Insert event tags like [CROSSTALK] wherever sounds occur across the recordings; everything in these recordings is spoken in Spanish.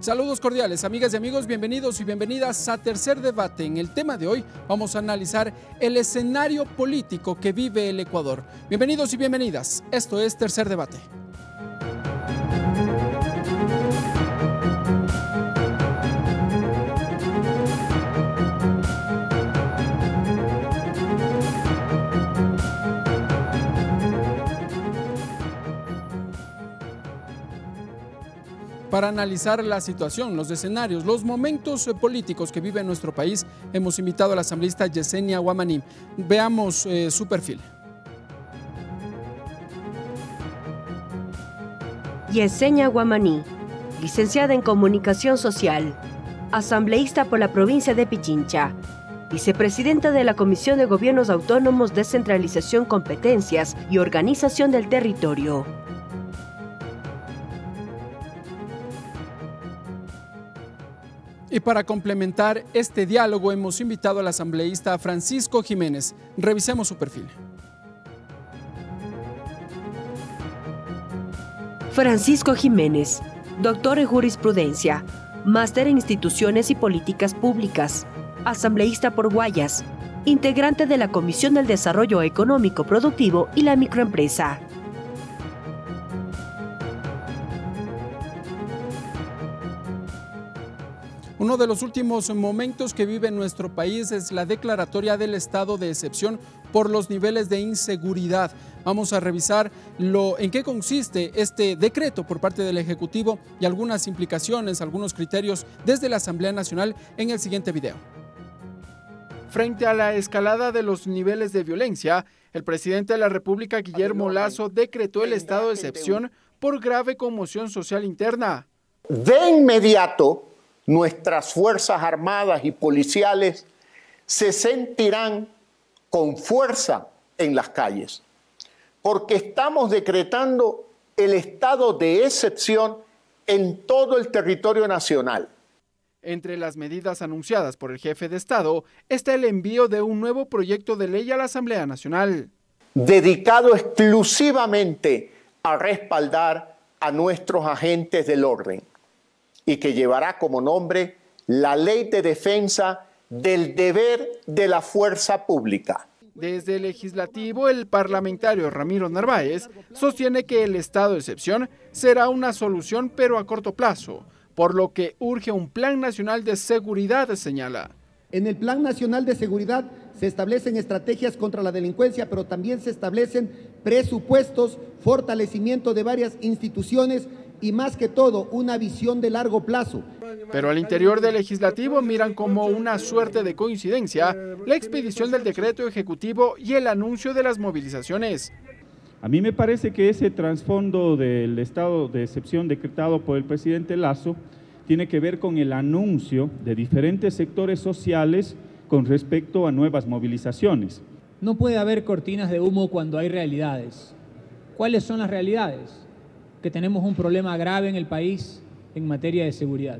Saludos cordiales, amigas y amigos, bienvenidos y bienvenidas a Tercer Debate. En el tema de hoy vamos a analizar el escenario político que vive el Ecuador. Bienvenidos y bienvenidas, esto es Tercer Debate. Para analizar la situación, los escenarios, los momentos eh, políticos que vive nuestro país, hemos invitado a la asambleísta Yesenia Guamaní. Veamos eh, su perfil. Yesenia Guamaní, licenciada en Comunicación Social, asambleísta por la provincia de Pichincha, vicepresidenta de la Comisión de Gobiernos Autónomos, Descentralización, Competencias y Organización del Territorio. Y para complementar este diálogo hemos invitado al asambleísta Francisco Jiménez. Revisemos su perfil. Francisco Jiménez, doctor en jurisprudencia, máster en instituciones y políticas públicas, asambleísta por Guayas, integrante de la Comisión del Desarrollo Económico Productivo y la Microempresa. Uno de los últimos momentos que vive nuestro país es la declaratoria del estado de excepción por los niveles de inseguridad. Vamos a revisar lo, en qué consiste este decreto por parte del Ejecutivo y algunas implicaciones, algunos criterios desde la Asamblea Nacional en el siguiente video. Frente a la escalada de los niveles de violencia, el presidente de la República, Guillermo Lazo, decretó el estado de excepción por grave conmoción social interna. De inmediato, nuestras Fuerzas Armadas y policiales se sentirán con fuerza en las calles, porque estamos decretando el estado de excepción en todo el territorio nacional. Entre las medidas anunciadas por el jefe de Estado está el envío de un nuevo proyecto de ley a la Asamblea Nacional. Dedicado exclusivamente a respaldar a nuestros agentes del orden y que llevará como nombre la Ley de Defensa del Deber de la Fuerza Pública. Desde el legislativo, el parlamentario Ramiro Narváez sostiene que el estado de excepción será una solución pero a corto plazo, por lo que urge un plan nacional de seguridad, señala. En el Plan Nacional de Seguridad se establecen estrategias contra la delincuencia, pero también se establecen presupuestos, fortalecimiento de varias instituciones y más que todo una visión de largo plazo. Pero al interior del legislativo miran como una suerte de coincidencia la expedición del decreto ejecutivo y el anuncio de las movilizaciones. A mí me parece que ese trasfondo del estado de excepción decretado por el presidente Lazo tiene que ver con el anuncio de diferentes sectores sociales con respecto a nuevas movilizaciones. No puede haber cortinas de humo cuando hay realidades. ¿Cuáles son las realidades? que tenemos un problema grave en el país en materia de seguridad.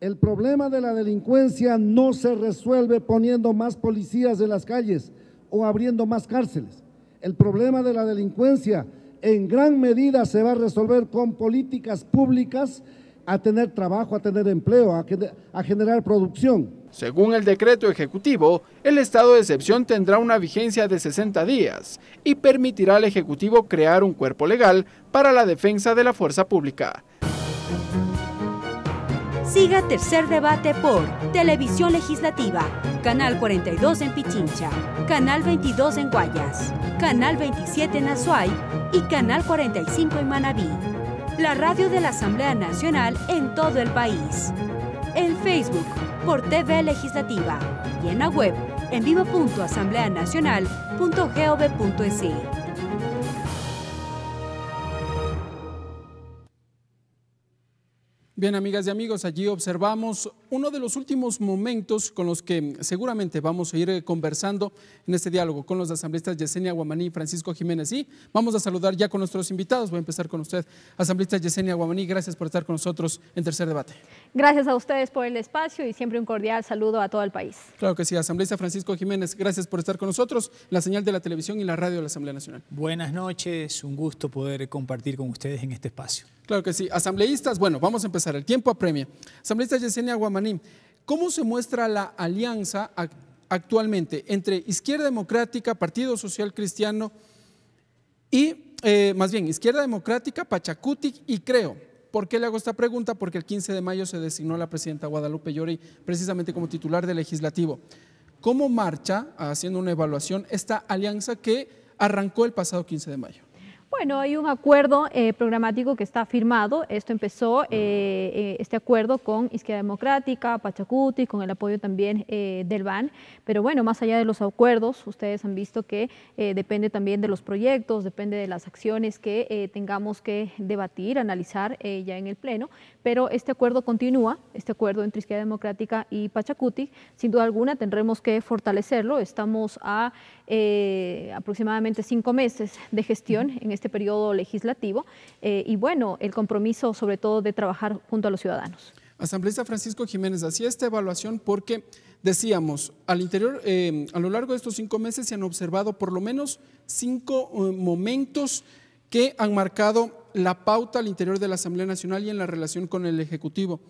El problema de la delincuencia no se resuelve poniendo más policías en las calles o abriendo más cárceles. El problema de la delincuencia en gran medida se va a resolver con políticas públicas a tener trabajo, a tener empleo, a, a generar producción. Según el decreto ejecutivo, el estado de excepción tendrá una vigencia de 60 días y permitirá al Ejecutivo crear un cuerpo legal para la defensa de la fuerza pública. Siga Tercer Debate por Televisión Legislativa, Canal 42 en Pichincha, Canal 22 en Guayas, Canal 27 en Azuay y Canal 45 en Manabí la radio de la Asamblea Nacional en todo el país. En Facebook, por TV Legislativa. Y en la web, en vivo.asambleanacional.gov.es. Bien, amigas y amigos, allí observamos uno de los últimos momentos con los que seguramente vamos a ir eh, conversando en este diálogo con los asambleístas Yesenia Guamaní y Francisco Jiménez. Y vamos a saludar ya con nuestros invitados. Voy a empezar con usted, asambleísta Yesenia Guamaní. Gracias por estar con nosotros en Tercer Debate. Gracias a ustedes por el espacio y siempre un cordial saludo a todo el país. Claro que sí, asambleísta Francisco Jiménez, gracias por estar con nosotros. La señal de la televisión y la radio de la Asamblea Nacional. Buenas noches, un gusto poder compartir con ustedes en este espacio. Claro que sí. Asambleístas, bueno, vamos a empezar. El tiempo apremia. Asambleísta Yesenia Guamanín, ¿cómo se muestra la alianza actualmente entre Izquierda Democrática, Partido Social Cristiano y, eh, más bien, Izquierda Democrática, Pachacuti y Creo? ¿Por qué le hago esta pregunta? Porque el 15 de mayo se designó a la presidenta Guadalupe Llori precisamente como titular del legislativo. ¿Cómo marcha, haciendo una evaluación, esta alianza que arrancó el pasado 15 de mayo? Bueno, hay un acuerdo eh, programático que está firmado. Esto empezó, ah. eh, eh, este acuerdo con Izquierda Democrática, Pachacuti, con el apoyo también del BAN. Pero bueno, más allá de los acuerdos, ustedes han visto que depende también de los proyectos, depende de las acciones que tengamos que debatir, analizar ya en el Pleno. Pero este acuerdo continúa, este acuerdo entre Izquierda Democrática y Pachacuti. Sin duda alguna tendremos que fortalecerlo. Estamos a aproximadamente cinco meses de gestión en este este periodo legislativo eh, y bueno, el compromiso sobre todo de trabajar junto a los ciudadanos. Asambleísta Francisco Jiménez, hacía esta evaluación porque decíamos, al interior, eh, a lo largo de estos cinco meses se han observado por lo menos cinco eh, momentos que han marcado la pauta al interior de la Asamblea Nacional y en la relación con el Ejecutivo.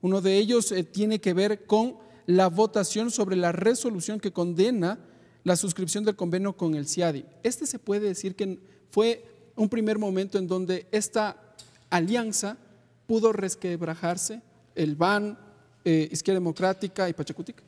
Uno de ellos tiene que ver con la votación sobre la resolución que condena la suscripción del convenio con el CIADI. Este se puede decir que fue un primer momento en donde esta alianza pudo resquebrajarse, el BAN, eh, Izquierda Democrática y Pachacutic?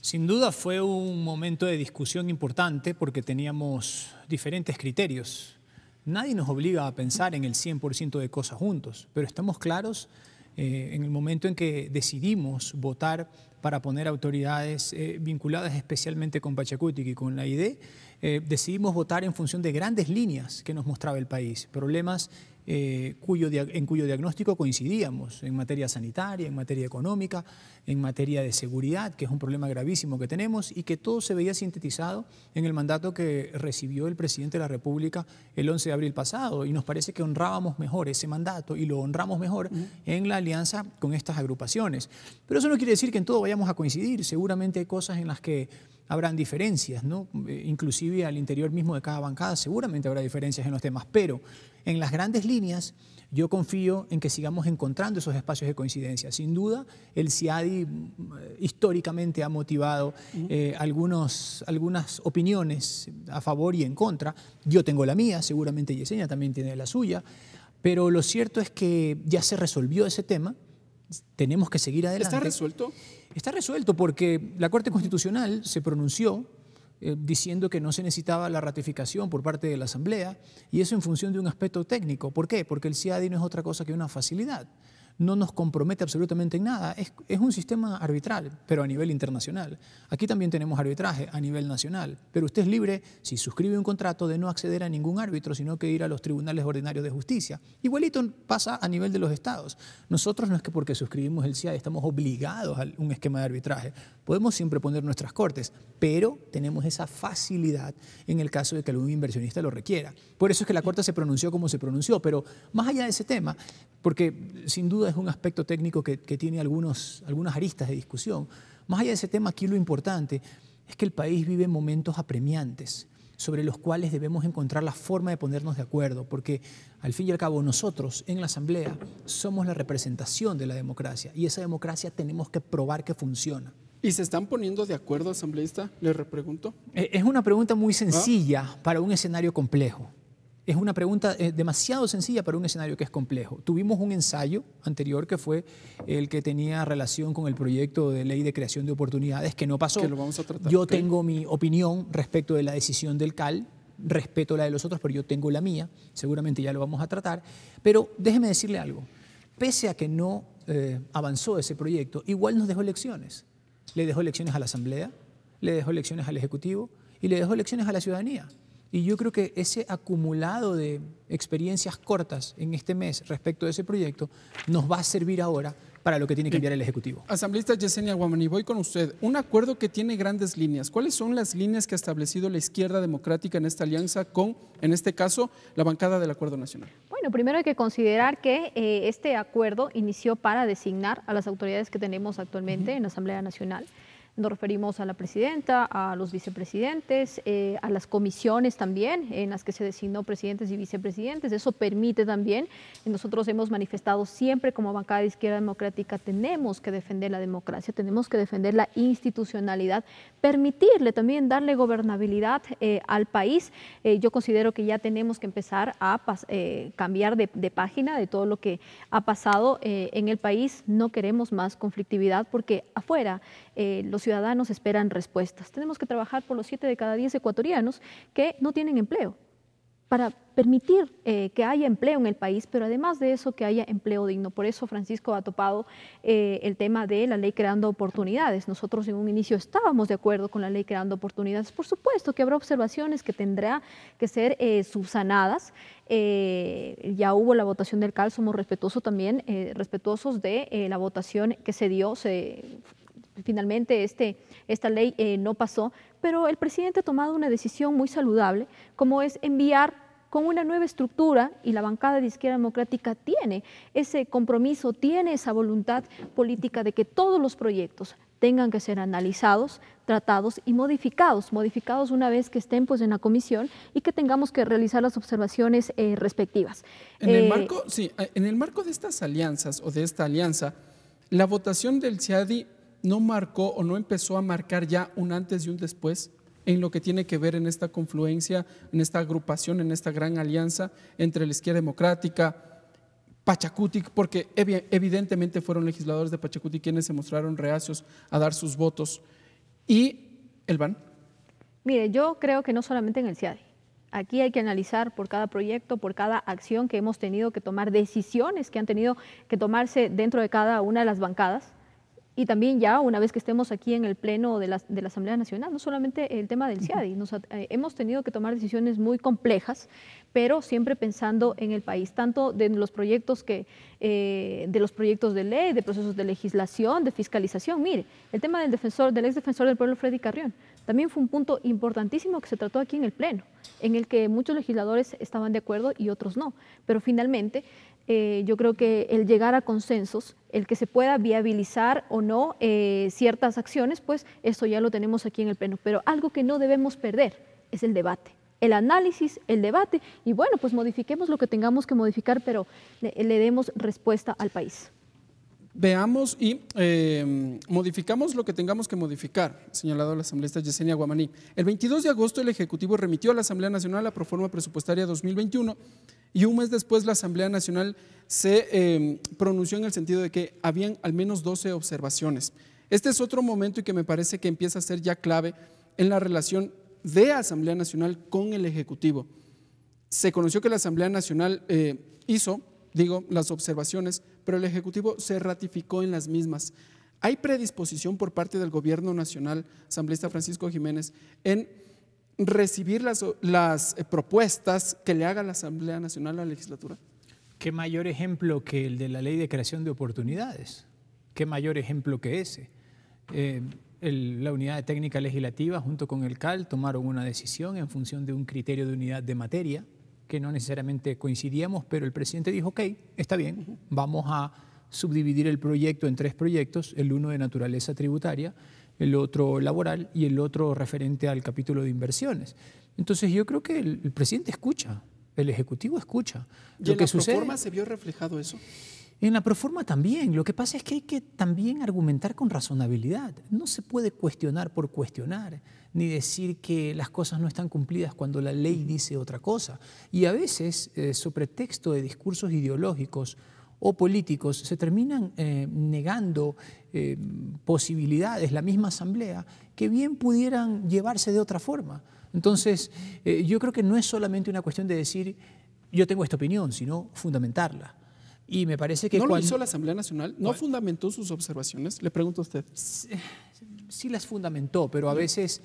Sin duda fue un momento de discusión importante porque teníamos diferentes criterios. Nadie nos obliga a pensar en el 100% de cosas juntos, pero estamos claros eh, en el momento en que decidimos votar para poner autoridades eh, vinculadas especialmente con Pachacuti y con la ID, eh, decidimos votar en función de grandes líneas que nos mostraba el país, problemas eh, cuyo, en cuyo diagnóstico coincidíamos en materia sanitaria, en materia económica, en materia de seguridad, que es un problema gravísimo que tenemos y que todo se veía sintetizado en el mandato que recibió el presidente de la República el 11 de abril pasado. Y nos parece que honrábamos mejor ese mandato y lo honramos mejor en la alianza con estas agrupaciones. Pero eso no quiere decir que en todo vayamos a coincidir. Seguramente hay cosas en las que habrán diferencias, ¿no? Eh, inclusive al interior mismo de cada bancada seguramente habrá diferencias en los temas, pero en las grandes líneas, yo confío en que sigamos encontrando esos espacios de coincidencia. Sin duda, el CIADI mm, históricamente ha motivado eh, algunos, algunas opiniones a favor y en contra. Yo tengo la mía, seguramente Yesenia también tiene la suya, pero lo cierto es que ya se resolvió ese tema, tenemos que seguir adelante. ¿Está resuelto? Está resuelto porque la Corte Constitucional se pronunció eh, diciendo que no se necesitaba la ratificación por parte de la Asamblea, y eso en función de un aspecto técnico. ¿Por qué? Porque el CIADI no es otra cosa que una facilidad no nos compromete absolutamente en nada. Es, es, un sistema arbitral, pero a nivel internacional. Aquí también tenemos arbitraje a nivel nacional, pero usted es libre, si suscribe un contrato, de no acceder a ningún árbitro, sino que ir a los tribunales ordinarios de justicia. Igualito pasa a nivel de los estados. Nosotros no es que porque suscribimos el CIA estamos obligados a un esquema de arbitraje. Podemos siempre poner nuestras cortes, pero tenemos esa facilidad en el caso de que algún inversionista lo requiera. Por eso es que la Corte se pronunció como se pronunció, pero más allá de ese tema, porque sin duda es un aspecto técnico que, tiene algunos, algunas aristas de discusión. Más allá de ese tema, aquí lo importante es que el país vive momentos apremiantes sobre los cuales debemos encontrar la forma de ponernos de acuerdo, porque al fin y al cabo nosotros en la Asamblea somos la representación de la democracia y esa democracia tenemos que probar que funciona. ¿Y se están poniendo de acuerdo, asambleísta? Le repregunto. Eh, es una pregunta muy ¿Ah? sencilla para un escenario complejo es una pregunta eh, demasiado sencilla para un escenario que es complejo. Tuvimos un ensayo anterior que fue el que tenía relación con el proyecto de ley de creación de oportunidades que no pasó. Que vamos Yo tengo mi opinión respecto de la decisión del CAL, respeto la de los otros, pero yo tengo la mía, seguramente ya lo vamos a tratar. Pero déjeme decirle algo, pese a que no eh, avanzó ese proyecto, igual nos dejó elecciones. Le dejó elecciones a la Asamblea, le dejó elecciones al Ejecutivo y le dejó elecciones a la ciudadanía. Y yo creo que ese acumulado de experiencias cortas en este mes respecto de ese proyecto nos va a servir ahora para lo que tiene que enviar el Ejecutivo. Asambleísta Yesenia Guamani, voy con usted. Un acuerdo que tiene grandes líneas. ¿Cuáles son las líneas que ha establecido la izquierda democrática en esta alianza con, en este caso, la bancada del Acuerdo Nacional? Bueno, primero hay que considerar que eh, este acuerdo inició para designar a las autoridades que tenemos actualmente en la Asamblea Nacional. Nos referimos a la presidenta, a los vicepresidentes, eh, a las comisiones también en las que se designó presidentes y vicepresidentes. Eso permite también, nosotros hemos manifestado siempre como bancada de izquierda democrática, tenemos que defender la democracia, tenemos que defender la institucionalidad, permitirle también darle gobernabilidad eh, al país. Eh, yo considero que ya tenemos que empezar a cambiar de, página de todo lo que ha pasado en el país. No queremos más conflictividad porque afuera los ciudadanos esperan respuestas. Tenemos que trabajar por los siete de cada diez ecuatorianos que no tienen empleo para permitir eh, que haya empleo en el país, pero además de eso que haya empleo digno. Por eso Francisco ha topado eh, el tema de la ley creando oportunidades. Nosotros en un inicio estábamos de acuerdo con la ley creando oportunidades. Por supuesto que habrá observaciones que tendrá que ser eh, subsanadas. ya hubo la votación del CAL, somos respetuosos también, respetuosos de la votación que se dio, se Finalmente, este, esta ley eh, no pasó, pero el presidente ha tomado una decisión muy saludable, como es enviar con una nueva estructura, y la bancada de izquierda democrática tiene ese compromiso, tiene esa voluntad política de que todos los proyectos tengan que ser analizados, tratados y modificados, modificados una vez que estén pues, en la comisión y que tengamos que realizar las observaciones eh, respectivas. En, el eh, marco, sí, en el marco de estas alianzas o de esta alianza, la votación del CIADI no marcó o no empezó a marcar ya un antes y un después en lo que tiene que ver en esta confluencia, en esta agrupación, en esta gran alianza entre la izquierda democrática, Pachacutic, porque evidentemente fueron legisladores de Pachacutic quienes se mostraron reacios a dar sus votos, y el BAN. Mire, yo creo que no solamente en el CIADI. E. Aquí hay que analizar por cada proyecto, por cada acción que hemos tenido que tomar, decisiones que han tenido que tomarse dentro de cada una de las bancadas y también ya una vez que estemos aquí en el Pleno de la, Asamblea Nacional, no solamente el tema del CIADI, eh, hemos tenido que tomar decisiones muy complejas, pero siempre pensando en el país, tanto de los proyectos, que, eh, de, los proyectos de ley, de procesos de legislación, de fiscalización. Mire, el tema del, defensor, del ex defensor del pueblo Freddy Carrión también fue un punto importantísimo que se trató aquí en el Pleno, en el que muchos legisladores estaban de acuerdo y otros no, pero finalmente eh, yo creo que el llegar a consensos, el que se pueda viabilizar o no eh, ciertas acciones, pues eso ya lo tenemos aquí en el Pleno. Pero algo que no debemos perder es el debate el análisis, el debate y bueno, pues modifiquemos lo que tengamos que modificar, pero le, demos respuesta al país. Veamos y em, modificamos lo que tengamos que modificar, señalado la asambleísta Yesenia Guamaní. El 22 de agosto el Ejecutivo remitió a la Asamblea Nacional la proforma presupuestaria 2021 y un mes después la Asamblea Nacional se em, pronunció en el sentido de que habían al menos 12 observaciones. Este es otro momento y que me parece que empieza a ser ya clave en la relación de Asamblea Nacional con el Ejecutivo. Se conoció que la Asamblea Nacional eh, hizo, digo, las observaciones, pero el Ejecutivo se ratificó en las mismas. Hay predisposición por parte del Gobierno Nacional, asambleísta Francisco Jiménez, en recibir las, eh, propuestas que le haga la Asamblea Nacional a la legislatura. ¿Qué mayor ejemplo que el de la ley de creación de oportunidades? ¿Qué mayor ejemplo que ese? Eh, la unidad de técnica legislativa junto con el CAL tomaron una decisión en función de un criterio de unidad de materia que no necesariamente coincidíamos, pero el presidente dijo, ok, está bien, vamos a subdividir el proyecto en tres proyectos, el uno de naturaleza tributaria, el otro laboral y el otro referente al capítulo de inversiones. Entonces yo creo que el, presidente escucha, el Ejecutivo escucha. que sucede. en la proforma se vio reflejado eso? En la proforma también. Lo que pasa es que hay que también argumentar con razonabilidad. No se puede cuestionar por cuestionar, ni decir que las cosas no están cumplidas cuando la ley dice otra cosa. Y a veces, eh, su pretexto de discursos ideológicos, o políticos se terminan eh, negando eh, posibilidades, la misma asamblea, que bien pudieran llevarse de otra forma. Entonces, eh, yo creo que no es solamente una cuestión de decir, yo tengo esta opinión, sino fundamentarla. Y me parece que... ¿No lo hizo la Asamblea Nacional? ¿No fundamentó sus observaciones? Le pregunto a usted. Sí, las fundamentó, pero a veces,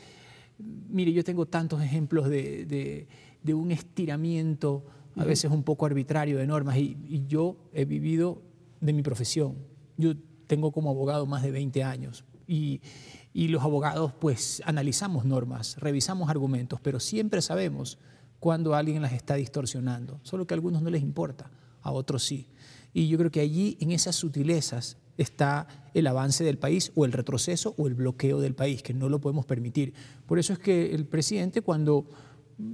mire, yo tengo tantos ejemplos de, de un estiramiento a veces un poco arbitrario de normas. Y, yo he vivido de mi profesión. Yo tengo como abogado más de 20 años y, y los abogados pues analizamos normas, revisamos argumentos, pero siempre sabemos cuando alguien las está distorsionando, solo que a algunos no les importa, a otros sí. Y yo creo que allí, en esas sutilezas, está el avance del país o el retroceso o el bloqueo del país, que no lo podemos permitir. Por eso es que el presidente cuando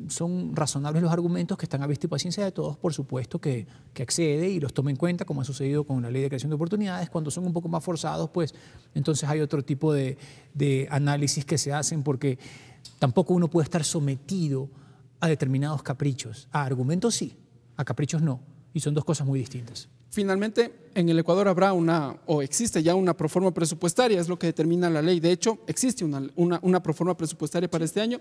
son razonables los argumentos que están a vista y paciencia de todos, por supuesto que, accede y los toma en cuenta, como ha sucedido con la ley de creación de oportunidades. Cuando son un poco más forzados, pues entonces hay otro tipo de, análisis que se hacen porque tampoco uno puede estar sometido a determinados caprichos. A argumentos sí, a caprichos no. Y son dos cosas muy distintas. Finalmente, en el Ecuador habrá una, o existe ya una proforma presupuestaria, es lo que determina la ley. De hecho, existe una, una, una proforma presupuestaria para este año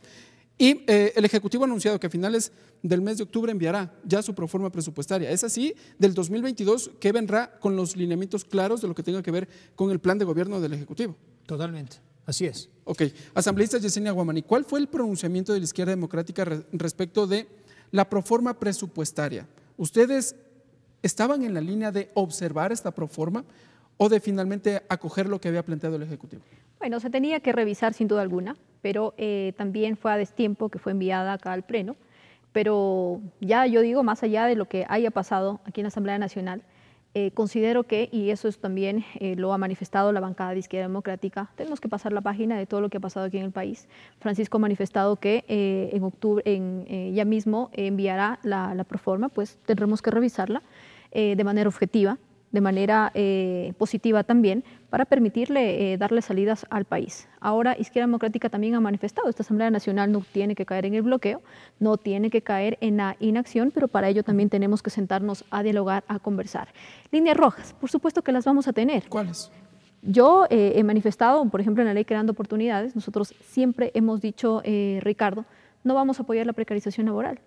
y eh, el Ejecutivo ha anunciado que a finales del mes de octubre enviará ya su proforma presupuestaria. Es así, del 2022 que vendrá con los lineamientos claros de lo que tenga que ver con el plan de gobierno del Ejecutivo. Totalmente, así es. Ok, asambleísta Yesenia Guamani, ¿cuál fue el pronunciamiento de la izquierda democrática respecto de la proforma presupuestaria? ¿Ustedes estaban en la línea de observar esta proforma o de finalmente acoger lo que había planteado el Ejecutivo? Bueno, se tenía que revisar sin duda alguna pero eh, también fue a destiempo que fue enviada acá al Pleno. Pero ya yo digo, más allá de lo que haya pasado aquí en la Asamblea Nacional, eh, considero que, y eso es también eh, lo ha manifestado la bancada de Izquierda Democrática, tenemos que pasar la página de todo lo que ha pasado aquí en el país. Francisco ha manifestado que en octubre, en, ya mismo enviará la, la proforma, pues tendremos que revisarla de manera objetiva de manera eh, positiva también para permitirle eh, darle salidas al país. Ahora Izquierda Democrática también ha manifestado, esta Asamblea Nacional no tiene que caer en el bloqueo, no tiene que caer en la inacción, pero para ello también tenemos que sentarnos a dialogar, a conversar. Líneas rojas, por supuesto que las vamos a tener. ¿Cuáles? Yo eh, he manifestado, por ejemplo, en la ley Creando Oportunidades, nosotros siempre hemos dicho, Ricardo, no vamos a apoyar la precarización laboral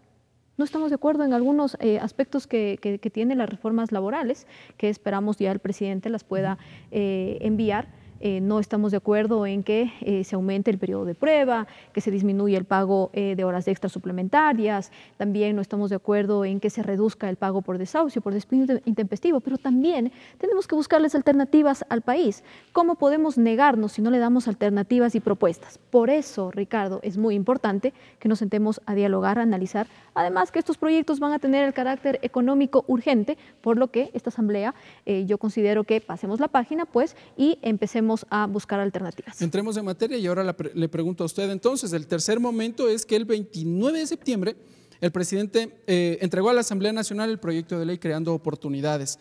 no estamos de acuerdo en algunos eh, aspectos que, tienen las reformas laborales, que esperamos ya el presidente las pueda eh, enviar eh, no estamos de acuerdo en que eh, se aumente el periodo de prueba, que se disminuya el pago eh, de horas extra suplementarias, también no estamos de acuerdo en que se reduzca el pago por desahucio, por despido intempestivo, pero también tenemos que buscarles alternativas al país. ¿Cómo podemos negarnos si no le damos alternativas y propuestas? Por eso, Ricardo, es muy importante que nos sentemos a dialogar, a analizar, además que estos proyectos van a tener el carácter económico urgente, por lo que esta asamblea yo considero que pasemos la página pues y empecemos a buscar alternativas. Entremos en materia y ahora le pregunto a usted entonces, el tercer momento es que el 29 de septiembre el presidente eh, entregó a la Asamblea Nacional el proyecto de ley creando oportunidades,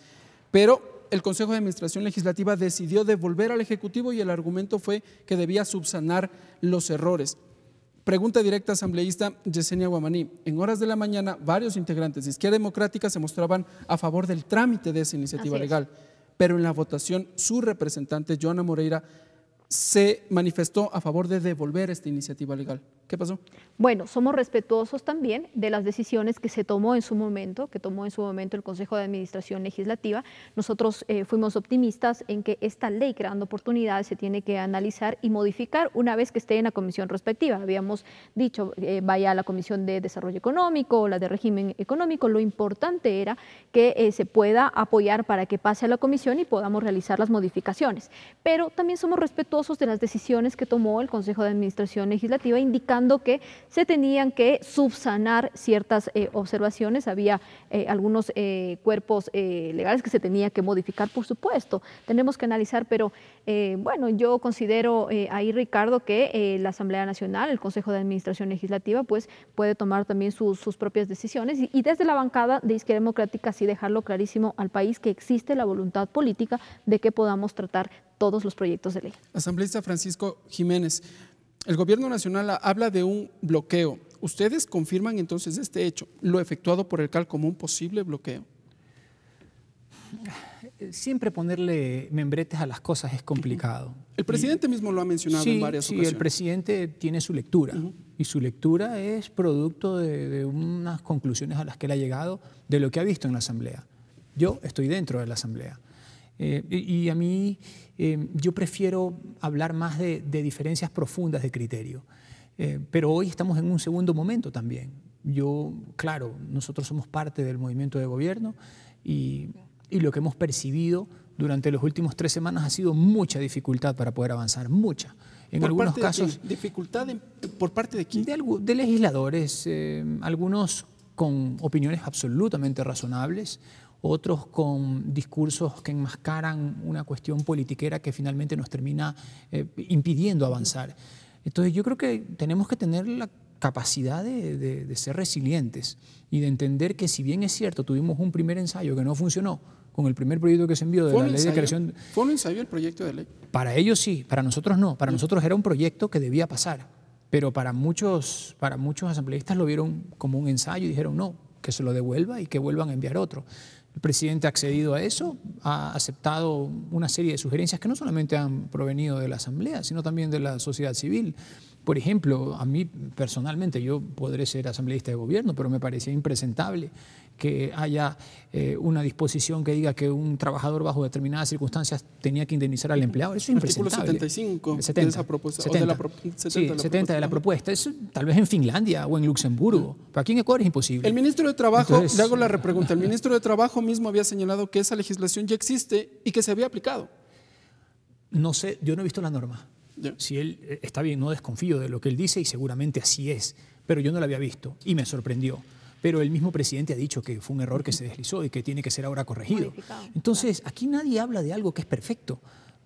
pero el Consejo de Administración Legislativa decidió devolver al Ejecutivo y el argumento fue que debía subsanar los errores. Pregunta directa asambleísta Yesenia Guamaní. En horas de la mañana, varios integrantes de Izquierda Democrática se mostraban a favor del trámite de esa iniciativa legal pero en la votación su representante, Joana Moreira, se manifestó a favor de devolver esta iniciativa legal. ¿Qué pasó? Bueno, somos respetuosos también de las decisiones que se tomó en su momento, que tomó en su momento el Consejo de Administración Legislativa. Nosotros eh, fuimos optimistas en que esta ley creando oportunidades se tiene que analizar y modificar una vez que esté en la comisión respectiva. Habíamos dicho, eh, vaya a la Comisión de Desarrollo Económico o la de Régimen Económico. Lo importante era que eh, se pueda apoyar para que pase a la comisión y podamos realizar las modificaciones. Pero también somos respetuosos de las decisiones que tomó el Consejo de Administración Legislativa, indicando que se tenían que subsanar ciertas eh, observaciones. Había eh, algunos eh, cuerpos legales que se tenía que modificar, por supuesto. Tenemos que analizar, pero eh, bueno, yo considero eh, ahí, Ricardo, que eh, la Asamblea Nacional, el Consejo de Administración Legislativa, pues puede tomar también sus propias decisiones y, desde la bancada de Izquierda Democrática sí dejarlo clarísimo al país que existe la voluntad política de que podamos tratar todos los proyectos de ley. Asambleísta Francisco Jiménez, el Gobierno Nacional habla de un bloqueo. ¿Ustedes confirman entonces este hecho, lo efectuado por el CAL como un posible bloqueo? siempre ponerle membretes a las cosas es complicado. El presidente mismo lo ha mencionado en varias ocasiones. Sí, el presidente tiene su lectura y su lectura es producto de, unas conclusiones a las que él ha llegado de lo que ha visto en la Asamblea. Yo estoy dentro de la Asamblea. Eh, y, a mí, em, yo prefiero hablar más de, diferencias profundas de criterio. Eh, pero hoy estamos en un segundo momento también. Yo, claro, nosotros somos parte del movimiento de gobierno y y lo que hemos percibido durante los últimos tres semanas ha sido mucha dificultad para poder avanzar, mucha. En algunos casos... ¿Dificultad por parte de quién? De, legisladores, eh, algunos con opiniones absolutamente razonables, otros con discursos que enmascaran una cuestión politiquera que finalmente nos termina eh, impidiendo avanzar. Entonces yo creo que tenemos que tener la capacidad de, de, ser resilientes y de entender que si bien es cierto, tuvimos un primer ensayo que no funcionó, con el primer proyecto que se envió de la ley de creación. ¿Fue un el proyecto de ley? Para ellos sí, para nosotros no. Para mm. nosotros era un proyecto que debía pasar, pero para muchos, para muchos asambleístas lo vieron como un ensayo y dijeron no, que se lo devuelva y que vuelvan a enviar otro. El presidente ha accedido a eso, ha aceptado una serie de sugerencias que no solamente han provenido de la Asamblea, sino también de la sociedad civil. Por ejemplo, a mí personalmente, yo podré ser asambleísta de gobierno, pero me parecía impresentable que haya eh, una disposición que diga que un trabajador bajo determinadas circunstancias tenía que indemnizar al empleado. Eso es Artículo 75 de esa propuesta. de la 70 propuesta. de la propuesta. ¿Es tal vez en Finlandia o en Luxemburgo, pero aquí en Ecuador es imposible. El ministro de Trabajo, le hago la repregunta, el ministro de Trabajo mismo había señalado que esa legislación ya existe y que se había aplicado. No sé, yo no he visto la norma. Si él eh, está bien, no desconfío de lo que él dice y seguramente así es, pero yo no lo había visto y me sorprendió. Pero el mismo presidente ha dicho que fue un error que se deslizó y que tiene que ser ahora corregido. Entonces, aquí nadie habla de algo que es perfecto,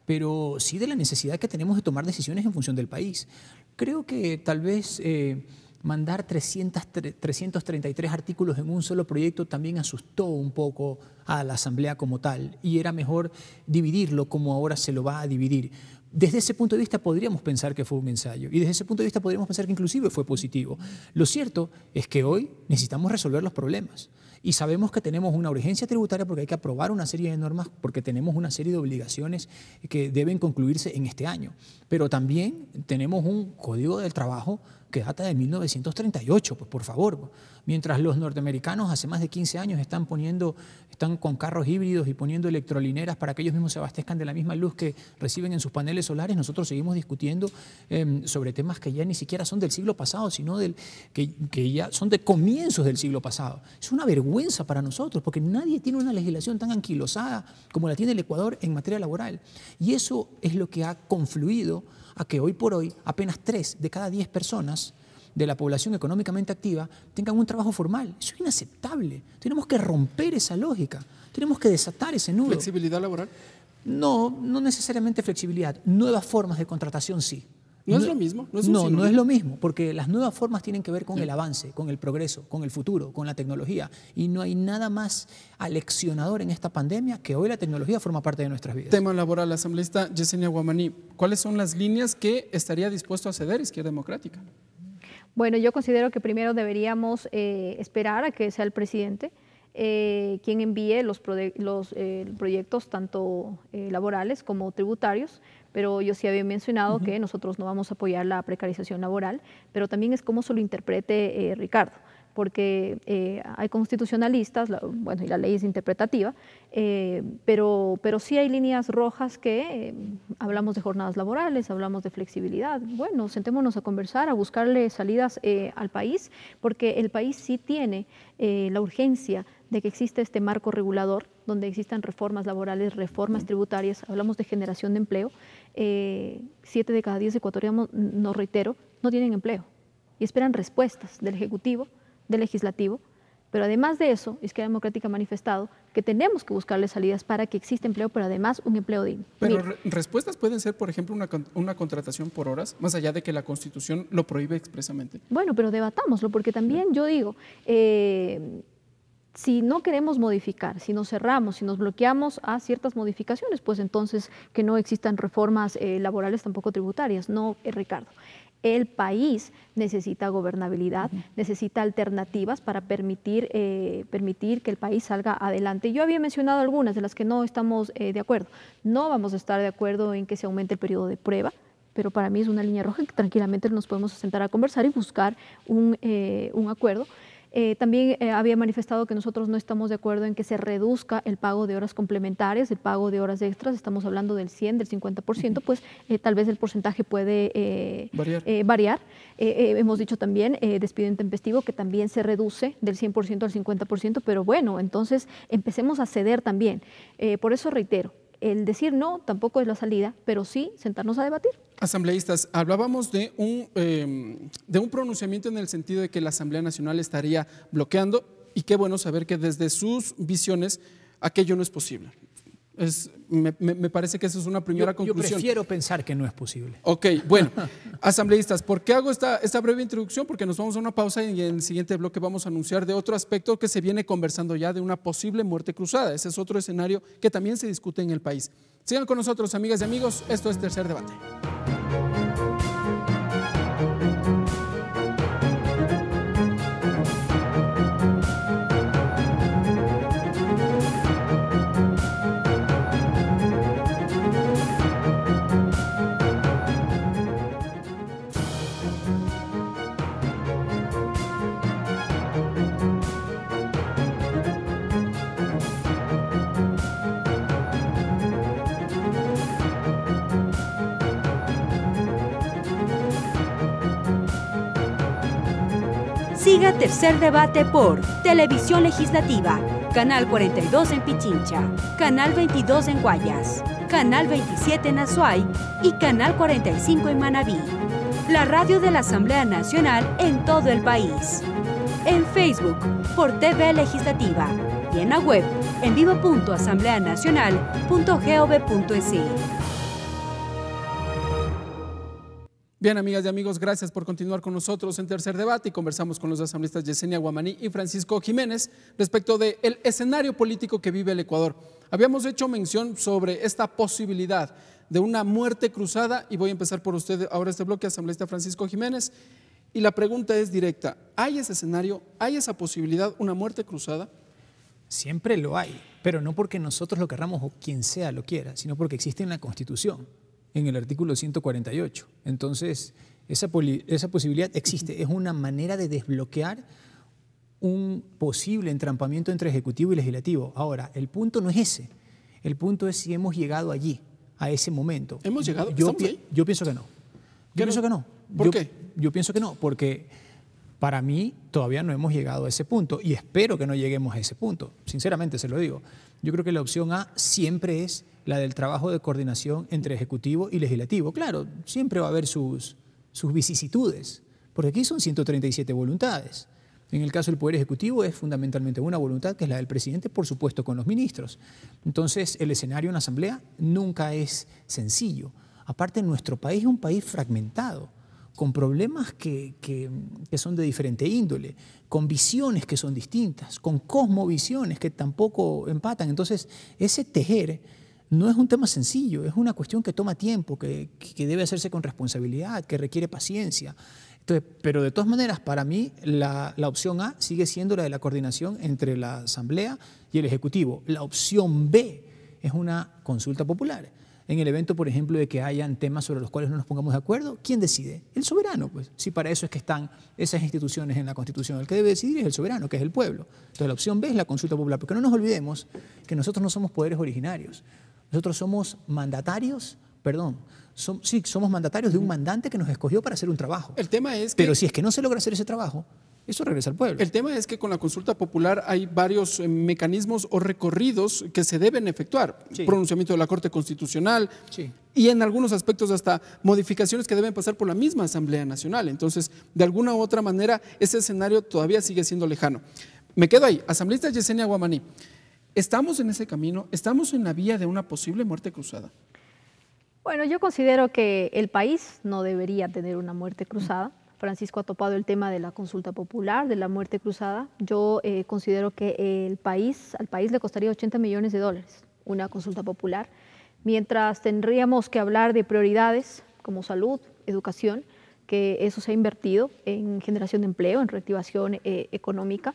pero sí de la necesidad que tenemos de tomar decisiones en función del país. Creo que tal vez... Eh, mandar 300, 333 artículos en un solo proyecto también asustó un poco a la Asamblea como tal y era mejor dividirlo como ahora se lo va a dividir. Desde ese punto de vista podríamos pensar que fue un ensayo y desde ese punto de vista podríamos pensar que inclusive fue positivo. Lo cierto es que hoy necesitamos resolver los problemas y sabemos que tenemos una urgencia tributaria porque hay que aprobar una serie de normas, porque tenemos una serie de obligaciones que deben concluirse en este año. Pero también tenemos un código del trabajo que data de 1938, pues por favor. Pues. Mientras los norteamericanos hace más de 15 años están poniendo, están con carros híbridos y poniendo electrolineras para que ellos mismos se abastezcan de la misma luz que reciben en sus paneles solares, nosotros seguimos discutiendo em, sobre temas que ya ni siquiera son del siglo pasado, sino del, que, que ya son de comienzos del siglo pasado. Es una vergüenza para nosotros, porque nadie tiene una legislación tan anquilosada como la tiene el Ecuador en materia laboral. Y eso es lo que ha confluido a que hoy por hoy apenas 3 de cada 10 personas de la población económicamente activa tengan un trabajo formal. Eso es inaceptable. Tenemos que romper esa lógica. Tenemos que desatar ese nudo. ¿Flexibilidad laboral? No, no necesariamente flexibilidad. Nuevas formas de contratación sí. ¿No, es lo mismo? No, es, no, no es lo mismo, porque las nuevas formas tienen que ver con el avance, con el progreso, con el futuro, con la tecnología. Y no hay nada más aleccionador en esta pandemia que hoy la tecnología forma parte de nuestras vidas. Tema laboral, asambleísta Yesenia Guamaní, ¿cuáles son las líneas que estaría dispuesto a ceder Izquierda Democrática? Bueno, yo considero que primero deberíamos eh, esperar a que sea el presidente eh, quien envíe los, eh, proyectos tanto laborales como tributarios pero yo sí había mencionado que nosotros no vamos a apoyar la precarización laboral, pero también es como se lo interprete eh, Ricardo porque eh, hay constitucionalistas, bueno, y la ley es interpretativa, eh, pero, pero sí hay líneas rojas que hablamos de jornadas laborales, hablamos de flexibilidad. Bueno, sentémonos a conversar, a buscarle salidas al país, porque el país sí tiene la urgencia de que existe este marco regulador, donde existan reformas laborales, reformas tributarias, hablamos de generación de empleo, eh, de cada diez ecuatorianos, no reitero, no tienen empleo y esperan respuestas del Ejecutivo, del Legislativo, pero además de eso, es Izquierda Democrática ha manifestado que tenemos que buscarle salidas para que exista empleo, pero además un empleo digno. Pero respuestas pueden ser, por ejemplo, una, contratación por horas, más allá de que la Constitución lo prohíbe expresamente. Bueno, pero debatámoslo, porque también yo digo, eh, si no queremos modificar, si nos cerramos, si nos bloqueamos a ciertas modificaciones, pues entonces que no existan reformas eh, laborales tampoco tributarias. No, eh, Ricardo. El país necesita gobernabilidad, necesita alternativas para permitir, eh, permitir que el país salga adelante. Yo había mencionado algunas de las que no estamos de acuerdo. No vamos a estar de acuerdo en que se aumente el periodo de prueba pero para mí es una línea roja que tranquilamente nos podemos sentar a conversar y buscar un, un acuerdo. Eh, también eh, había manifestado que nosotros no estamos de acuerdo en que se reduzca el pago de horas complementarias, el pago de horas extras, estamos hablando del 100, del 50%, pues eh, tal vez el porcentaje puede variar. variar. hemos dicho también despido intempestivo que también se reduce del 100% al 50%, pero bueno, entonces empecemos a ceder también. por eso reitero, el decir no tampoco es la salida, pero sí sentarnos a debatir. Asambleístas, hablábamos de un, em, de un pronunciamiento en el sentido de que la Asamblea Nacional estaría bloqueando y qué bueno saber que desde sus visiones aquello no es posible me, parece que esa es una primera conclusión. Yo prefiero pensar que no es posible. Ok, bueno, [LAUGHS] asambleístas, ¿por qué hago esta, esta breve introducción? Porque nos vamos a una pausa y en el siguiente bloque vamos a anunciar de otro aspecto que se viene conversando ya de una posible muerte cruzada. Ese es otro escenario que también se discute en el país. Sigan con nosotros, amigas y amigos. Esto es Tercer Debate. tercer debate por Televisión Legislativa, Canal 42 en Pichincha, Canal 22 en Guayas, Canal 27 en Azuay y Canal 45 en Manabí. La radio de la Asamblea Nacional en todo el país. En Facebook por TV Legislativa y en la web en vivo.asambleanacional.gov.es. Bien, amigas y amigos, gracias por continuar con nosotros en Tercer Debate y conversamos con los asambleístas Yesenia Guamaní y Francisco Jiménez respecto del escenario político que vive el Ecuador. Habíamos hecho mención sobre esta posibilidad de una muerte cruzada y voy a empezar por usted ahora este bloque, asambleísta Francisco Jiménez. Y la pregunta es directa, ¿hay ese escenario, hay esa posibilidad, una muerte cruzada? Siempre lo hay, pero no porque nosotros lo querramos o quien sea lo quiera, sino porque existe en la Constitución en el artículo 148. Entonces, esa, esa posibilidad existe. Es una manera de desbloquear un posible entrampamiento entre ejecutivo y legislativo. Ahora, el punto no es ese. El punto es si hemos llegado allí, a ese momento. ¿Hemos llegado? Yo, yo pienso que no. Yo pienso que no. ¿Por qué? Yo pienso que no, porque para mí todavía no hemos llegado a ese punto y espero que no lleguemos a ese punto. Sinceramente se lo digo. Yo creo que la opción A siempre es la del trabajo de coordinación entre Ejecutivo y Legislativo. Claro, siempre va a haber sus, sus vicisitudes, porque aquí son 137 voluntades. En el caso del Poder Ejecutivo es fundamentalmente una voluntad, que es la del presidente, por supuesto, con los ministros. Entonces, el escenario en la Asamblea nunca es sencillo. Aparte, nuestro país es un país fragmentado, con problemas que, que son de diferente índole, con visiones que son distintas, con cosmovisiones que tampoco empatan. Entonces, ese tejer no es un tema sencillo, es una cuestión que toma tiempo, que, debe hacerse con responsabilidad, que requiere paciencia. pero de todas maneras, para mí la, la, opción A sigue siendo la de la coordinación entre la Asamblea y el Ejecutivo. La opción B es una consulta popular. En el evento, por ejemplo, de que hayan temas sobre los cuales no nos pongamos de acuerdo, ¿quién decide? El soberano, pues. Si para eso es que están esas instituciones en la Constitución, el que debe decidir es el soberano, que es el pueblo. Entonces, la opción B es la consulta popular, porque no nos olvidemos que nosotros no somos poderes originarios. Nosotros somos mandatarios, perdón, sí, somos mandatarios de un mandante que nos escogió para hacer un trabajo. El tema es Pero si es que no se logra hacer ese trabajo, eso regresa al pueblo. El tema es que con la consulta popular hay varios eh, mecanismos o recorridos que se deben efectuar. Pronunciamiento de la Corte Constitucional y en algunos aspectos hasta modificaciones que deben pasar por la misma Asamblea Nacional. Entonces, de alguna u otra manera, ese escenario todavía sigue siendo lejano. Me quedo ahí. Asambleísta Yesenia Guamaní. ¿Estamos en ese camino? ¿Estamos en la vía de una posible muerte cruzada? Bueno, yo considero que el país no debería tener una muerte cruzada. Francisco ha topado el tema de la consulta popular, de la muerte cruzada. Yo eh, considero que el país, al país le costaría 80 millones de dólares una consulta popular, mientras tendríamos que hablar de prioridades como salud, educación, que eso se ha invertido en generación de empleo, en reactivación eh, económica.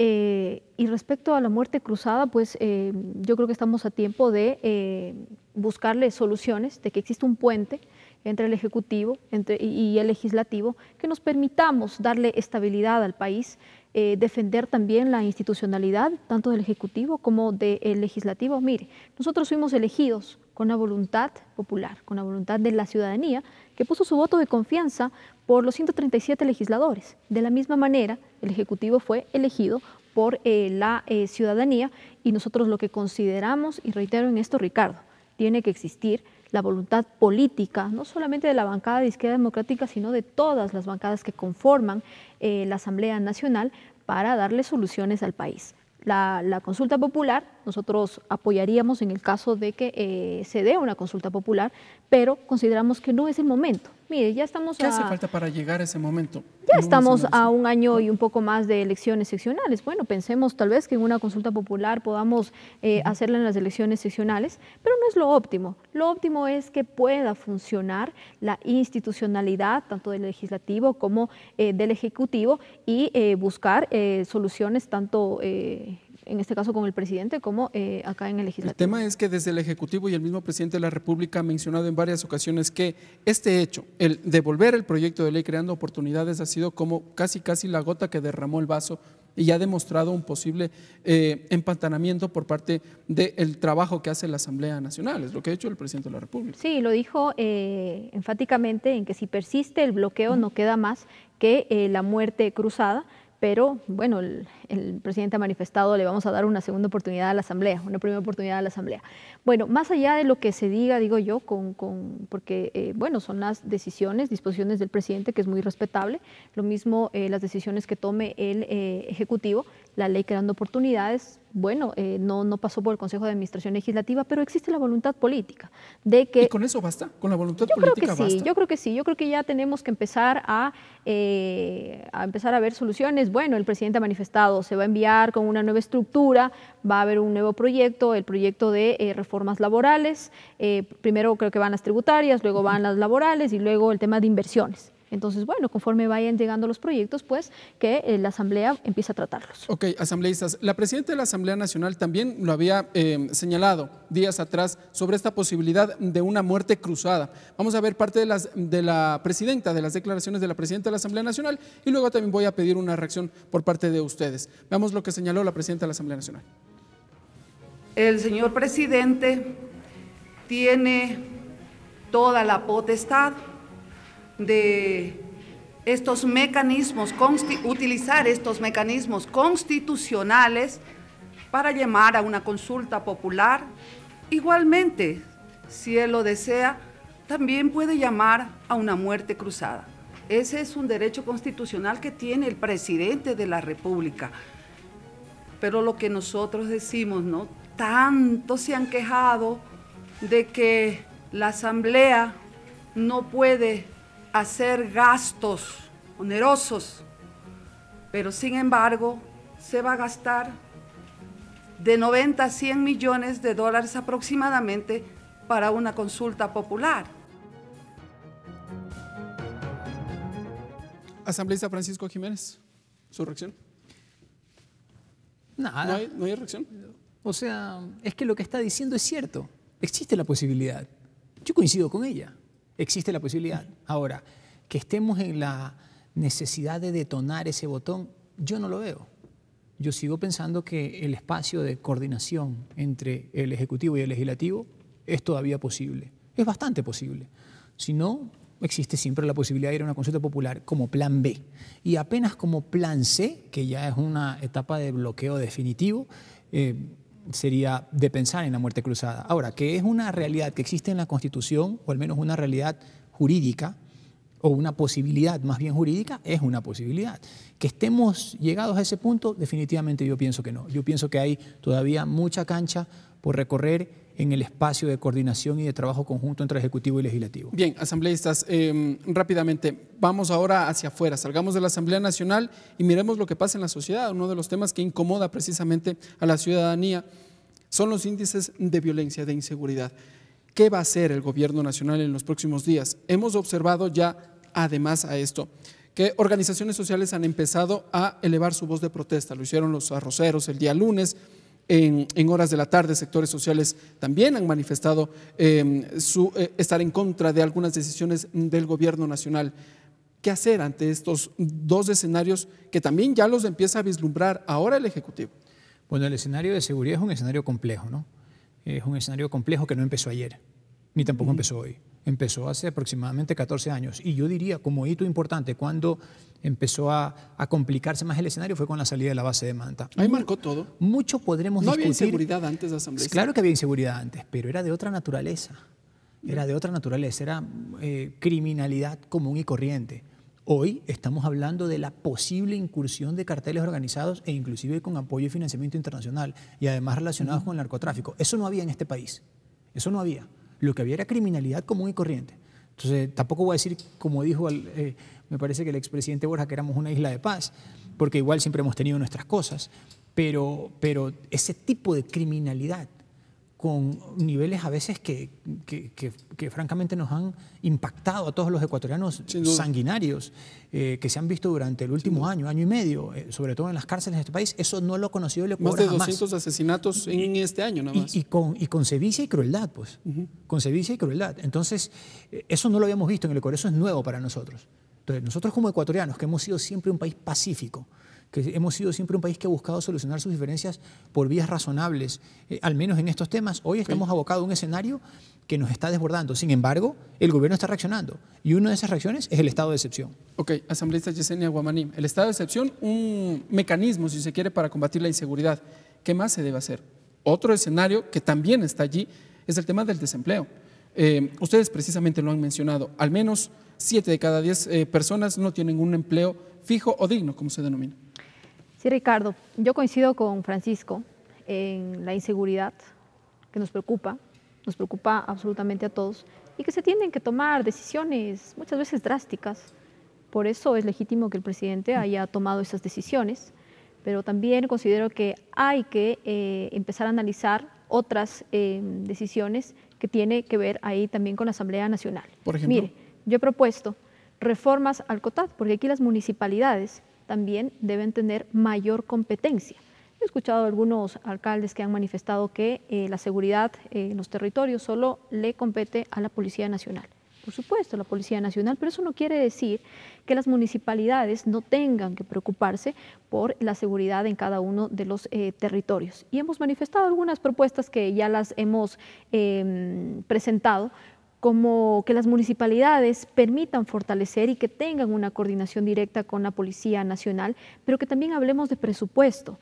Eh, y respecto a la muerte cruzada, pues eh, yo creo que estamos a tiempo de eh, buscarle soluciones, de que exista un puente entre el Ejecutivo y el Legislativo, que nos permitamos darle estabilidad al país, eh, defender también la institucionalidad, tanto del Ejecutivo como del Legislativo. Mire, nosotros fuimos elegidos con la voluntad popular, con la voluntad de la ciudadanía, que puso su voto de confianza por los 137 legisladores. De la misma manera, el Ejecutivo fue elegido por eh, la eh, ciudadanía y nosotros lo que consideramos, y reitero en esto, Ricardo, tiene que existir la voluntad política, no solamente de la bancada de izquierda democrática, sino de todas las bancadas que conforman eh, la Asamblea Nacional para darle soluciones al país. La, consulta popular, nosotros apoyaríamos en el caso de que eh, se dé una consulta popular, pero consideramos que no es el momento. Mire, ya estamos ¿Qué hace falta para llegar a ese momento? Ya estamos a un año y un poco más de elecciones seccionales. Bueno, pensemos tal vez que en una consulta popular podamos eh, hacerla en las elecciones seccionales, pero no es lo óptimo. Lo óptimo es que pueda funcionar la institucionalidad, tanto del legislativo como eh, del ejecutivo, y eh, buscar soluciones tanto en este caso con el presidente, como eh, acá en el legislativo. El tema es que desde el Ejecutivo y el mismo presidente de la República ha mencionado en varias ocasiones que este hecho, el devolver el proyecto de ley creando oportunidades, ha sido como casi casi la gota que derramó el vaso y ha demostrado un posible eh, empantanamiento por parte del trabajo que hace la Asamblea Nacional, es lo que ha hecho el presidente de la República. Sí, lo dijo eh, enfáticamente en que si persiste el bloqueo no queda más que eh, la muerte cruzada, pero bueno, el presidente ha manifestado, le vamos a dar una segunda oportunidad a la Asamblea, una primera oportunidad a la Asamblea. Bueno, más allá de lo que se diga, digo yo, con, porque, eh, bueno, son las decisiones, disposiciones del presidente, que es muy respetable, lo mismo eh, las decisiones que tome el eh, Ejecutivo, la ley creando oportunidades, bueno, no, no pasó por el Consejo de Administración Legislativa, pero existe la voluntad política de que... ¿Y con eso basta? ¿Con la voluntad política creo que basta? yo creo que sí, yo creo que ya tenemos que empezar a, a empezar a ver soluciones. Bueno, el presidente ha manifestado se va a enviar con una nueva estructura, va a haber un nuevo proyecto, el proyecto de eh, reformas laborales, eh, primero creo que van las tributarias, luego van las laborales y luego el tema de inversiones. Entonces, bueno, conforme vayan llegando los proyectos, pues que eh, la Asamblea empiece a tratarlos. Ok, asambleístas, la presidenta de la Asamblea Nacional también lo había eh, señalado días atrás sobre esta posibilidad de una muerte cruzada. Vamos a ver parte de, de la presidenta, de las declaraciones de la presidenta de la Asamblea Nacional y luego también voy a pedir una reacción por parte de ustedes. Veamos lo que señaló la presidenta de la Asamblea Nacional. El señor presidente tiene toda la potestad de estos mecanismos, utilizar estos mecanismos constitucionales para llamar a una consulta popular. Igualmente, si él lo desea, también puede llamar a una muerte cruzada. Ese es un derecho constitucional que tiene el presidente de la República. Pero lo que nosotros decimos, ¿no? Tanto se han quejado de que la Asamblea no puede hacer gastos onerosos, pero sin embargo se va a gastar de 90 a 100 millones de dólares aproximadamente para una consulta popular. Asambleísta Francisco Jiménez, su reacción. Nada. ¿No hay, ¿No hay reacción? O sea, es que lo que está diciendo es cierto. Existe la posibilidad. Yo coincido con ella. Existe la posibilidad. Ahora, que estemos en la necesidad de detonar ese botón, yo no lo veo. Yo sigo pensando que el espacio de coordinación entre el Ejecutivo y el Legislativo es todavía posible. Es bastante posible. Si no, existe siempre la posibilidad de ir a una consulta popular como plan B. Y apenas como plan C, que ya es una etapa de bloqueo definitivo, eh, sería de pensar en la muerte cruzada. Ahora, que es una realidad que existe en la Constitución, o al menos una realidad jurídica, o una posibilidad más bien jurídica, es una posibilidad. Que estemos llegados a ese punto, definitivamente yo pienso que no. Yo pienso que hay todavía mucha cancha por recorrer en el espacio de coordinación y de trabajo conjunto entre Ejecutivo y Legislativo. Bien, asambleístas, em, rápidamente, vamos ahora hacia afuera, salgamos de la Asamblea Nacional y miremos lo que pasa en la sociedad. Uno de los temas que incomoda precisamente a la ciudadanía son los índices de violencia, de inseguridad. ¿Qué va a hacer el gobierno nacional en los próximos días? Hemos observado ya, además a esto, que organizaciones sociales han empezado a elevar su voz de protesta. Lo hicieron los arroceros el día lunes, en, horas de la tarde, sectores sociales también han manifestado em, eh, estar en contra de algunas decisiones del gobierno nacional. ¿Qué hacer ante estos dos escenarios que también ya los empieza a vislumbrar ahora el Ejecutivo? Bueno, el escenario de seguridad es un escenario complejo, ¿no? Es un escenario complejo que no empezó ayer, ni tampoco empezó hoy empezó hace aproximadamente 14 años. Y yo diría, como hito importante, cuando empezó a, complicarse más el escenario fue con la salida de la base de Manta. Ahí marcó todo. Mucho podremos discutir. No había inseguridad antes de Asamblea. Claro que había inseguridad antes, pero era de otra naturaleza. Era de otra naturaleza, era eh, criminalidad común y corriente. Hoy estamos hablando de la posible incursión de carteles organizados e inclusive con apoyo y financiamiento internacional y además relacionados con el narcotráfico. Eso no había en este país. Eso no había. Lo que había era criminalidad común y corriente. Entonces, tampoco voy a decir, como dijo, eh, me parece que el expresidente Borja, que éramos una isla de paz, porque igual siempre hemos tenido nuestras cosas, pero, pero ese tipo de criminalidad con niveles a veces que, francamente nos han impactado a todos los ecuatorianos sanguinarios eh, que se han visto durante el último año, año y medio, eh, sobre todo en las cárceles de este país. Eso no lo ha conocido el Ecuador Más de 200 asesinatos en este año nada más. Y, y, con, y y crueldad, pues. Con sevicia y crueldad. Entonces, eh, eso no lo habíamos visto en el Ecuador, eso es nuevo para nosotros. Entonces, nosotros como ecuatorianos, que hemos sido siempre un país pacífico, que hemos sido siempre un país que ha buscado solucionar sus diferencias por vías razonables, eh, al menos en estos temas. Hoy estamos abocados a un escenario que nos está desbordando. Sin embargo, el gobierno está reaccionando y una de esas reacciones es el estado de excepción. Ok, asambleísta Yesenia Guamaní, el estado de excepción, un mecanismo, si se quiere, para combatir la inseguridad. ¿Qué más se debe hacer? Otro escenario que también está allí es el tema del desempleo. Eh, ustedes precisamente lo han mencionado, al menos 7 de cada 10 eh, personas no tienen un empleo fijo o digno, como se denomina. Sí, Ricardo, yo coincido con Francisco en la inseguridad que nos preocupa, nos preocupa absolutamente a todos y que se tienen que tomar decisiones muchas veces drásticas. Por eso es legítimo que el presidente mm. haya tomado esas decisiones, pero también considero que hay que eh, empezar a analizar otras eh, decisiones que tiene que ver ahí también con la Asamblea Nacional. Por ejemplo. Mire, yo he propuesto reformas al COTAD, porque aquí las municipalidades también deben tener mayor competencia. He escuchado a algunos alcaldes que han manifestado que eh, la seguridad en los territorios solo le compete a la Policía Nacional. Por supuesto, la Policía Nacional, pero eso no quiere decir que las municipalidades no tengan que preocuparse por la seguridad en cada uno de los eh, territorios. Y hemos manifestado algunas propuestas que ya las hemos em, presentado como que las municipalidades permitan fortalecer y que tengan una coordinación directa con la Policía Nacional, pero que también hablemos de presupuesto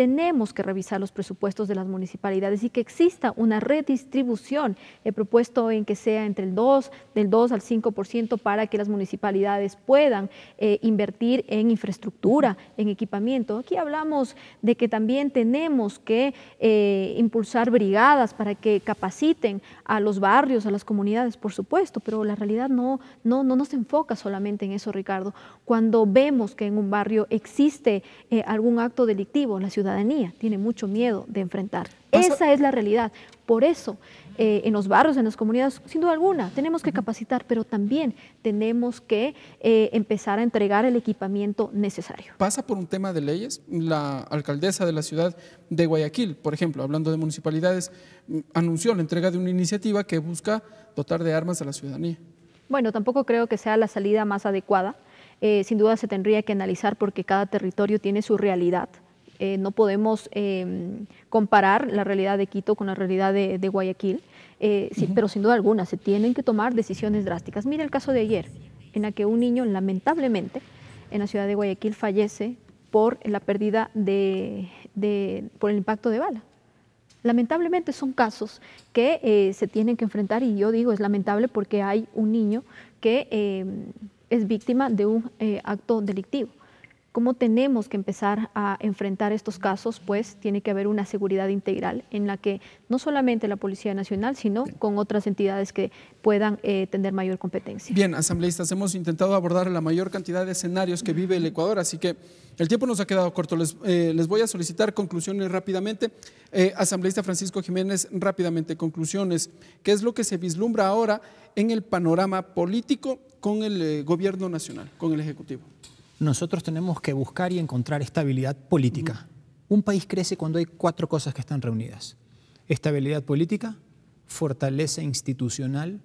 tenemos que revisar los presupuestos de las municipalidades y que exista una redistribución. He propuesto en que sea entre el 2, del 2 al 5% para que las municipalidades puedan eh, invertir en infraestructura, en equipamiento. Aquí hablamos de que también tenemos que eh, impulsar brigadas para que capaciten a los barrios, a las comunidades, por supuesto, pero la realidad no, no, no nos enfoca solamente en eso, Ricardo. Cuando vemos que en un barrio existe eh, algún acto delictivo, la ciudad tiene mucho miedo de enfrentar. Esa es la realidad. Por eso, eh, en los barrios, en las comunidades, sin duda alguna, tenemos que capacitar, pero también tenemos que eh, empezar a entregar el equipamiento necesario. Pasa por un tema de leyes. La alcaldesa de la ciudad de Guayaquil, por ejemplo, hablando de municipalidades, mm, anunció la entrega de una iniciativa que busca dotar de armas a la ciudadanía. Bueno, tampoco creo que sea la salida más adecuada. Eh, sin duda se tendría que analizar porque cada territorio tiene su realidad. Eh, no podemos eh, comparar la realidad de Quito con la realidad de, Guayaquil, eh, pero sin duda alguna se tienen que tomar decisiones drásticas. Mira el caso de ayer, en la que un niño lamentablemente en la ciudad de Guayaquil fallece por la pérdida de, por el impacto de bala. Lamentablemente son casos que se tienen que enfrentar y yo digo es lamentable porque hay un niño que es víctima de un acto delictivo cómo tenemos que empezar a enfrentar estos casos, pues tiene que haber una seguridad integral en la que no solamente la Policía Nacional, sino con otras entidades que puedan eh, tener mayor competencia. Bien, asambleístas, hemos intentado abordar la mayor cantidad de escenarios que vive el Ecuador, así que el tiempo nos ha quedado corto. Les, eh, voy a solicitar conclusiones rápidamente. Eh, asambleísta Francisco Jiménez, rápidamente, conclusiones. ¿Qué es lo que se vislumbra ahora en el panorama político con el gobierno nacional, con el Ejecutivo? nosotros tenemos que buscar y encontrar estabilidad política. Un país crece cuando hay cuatro cosas que están reunidas. Estabilidad política, fortaleza institucional,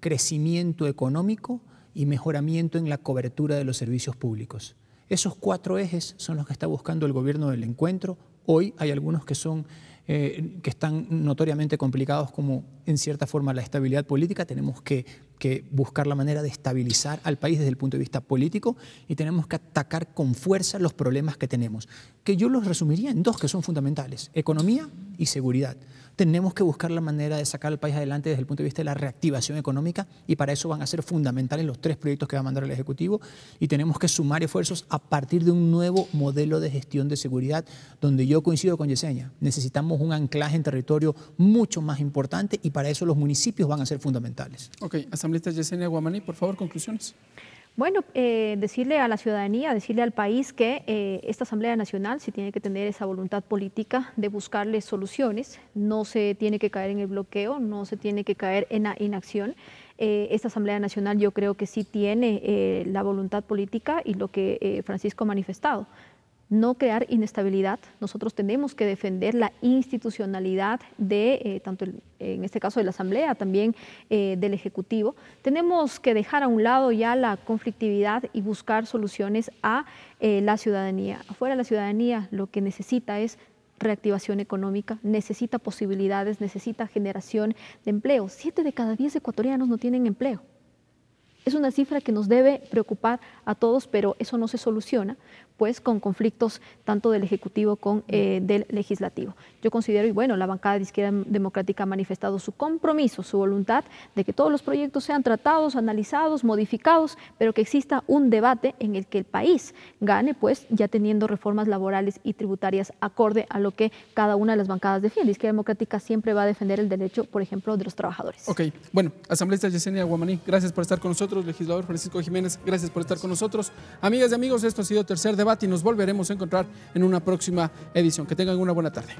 crecimiento económico y mejoramiento en la cobertura de los servicios públicos. Esos cuatro ejes son los que está buscando el gobierno del encuentro. Hoy hay algunos que son eh, que están notoriamente complicados como en cierta forma la estabilidad política, tenemos que buscar la manera de estabilizar al país desde el punto de vista político y tenemos que atacar con fuerza los problemas que tenemos, que yo los resumiría en dos que son fundamentales, economía y seguridad tenemos que buscar la manera de sacar al país adelante desde el punto de vista de la reactivación económica y para eso van a ser fundamentales los tres proyectos que va a mandar el Ejecutivo y tenemos que sumar esfuerzos a partir de un nuevo modelo de gestión de seguridad donde yo coincido con Yesenia. Necesitamos un anclaje en territorio mucho más importante y para eso los municipios van a ser fundamentales. Ok, asambleísta Yesenia Guamaní, por favor, conclusiones. Bueno, eh, decirle a la ciudadanía, decirle al país que eh, esta Asamblea Nacional sí tiene que tener esa voluntad política de buscarle soluciones, no se tiene que caer en el bloqueo, no se tiene que caer en la inacción. Eh, esta Asamblea Nacional yo creo que sí tiene la voluntad política y lo que Francisco ha manifestado, no crear inestabilidad. Nosotros tenemos que defender la institucionalidad de, eh, tanto en este caso de la Asamblea, también eh, del Ejecutivo. Tenemos que dejar a un lado ya la conflictividad y buscar soluciones a eh, la ciudadanía. Afuera la ciudadanía lo que necesita es reactivación económica, necesita posibilidades, necesita generación de empleo. Siete de cada diez ecuatorianos no tienen empleo. Es una cifra que nos debe preocupar a todos, pero eso no se soluciona pues con conflictos tanto del Ejecutivo con eh, del Legislativo. Yo considero, y bueno, la bancada de izquierda democrática ha manifestado su compromiso, su voluntad de que todos los proyectos sean tratados, analizados, modificados, pero que exista un debate en el que el país gane, pues ya teniendo reformas laborales y tributarias acorde a lo que cada una de las bancadas defiende. Izquierda Democrática siempre va a defender el derecho, por ejemplo, de los trabajadores. Ok, bueno, asambleísta Yesenia Guamaní, gracias por estar con nosotros, legislador Francisco Jiménez, gracias por estar con nosotros. Amigas y amigos, esto ha sido Tercer Debate y nos volveremos a encontrar en una próxima edición. Que tengan una buena tarde.